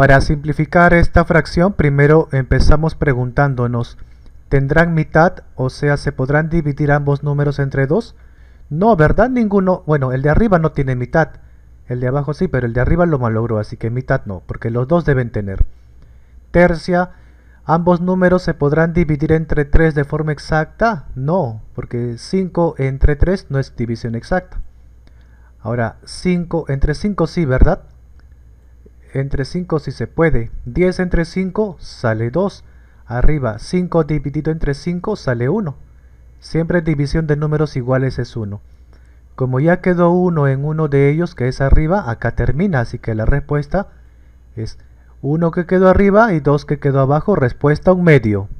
Para simplificar esta fracción, primero empezamos preguntándonos, ¿tendrán mitad? O sea, ¿se podrán dividir ambos números entre dos? No, ¿verdad? Ninguno, bueno, el de arriba no tiene mitad. El de abajo sí, pero el de arriba lo malogró, así que mitad no, porque los dos deben tener. Tercia, ¿ambos números se podrán dividir entre 3 de forma exacta? No, porque 5 entre 3 no es división exacta. Ahora, 5 entre 5 sí, ¿verdad? entre 5 si se puede. 10 entre 5 sale 2. Arriba 5 dividido entre 5 sale 1. Siempre división de números iguales es 1. Como ya quedó 1 en uno de ellos que es arriba, acá termina. Así que la respuesta es 1 que quedó arriba y 2 que quedó abajo. Respuesta un medio.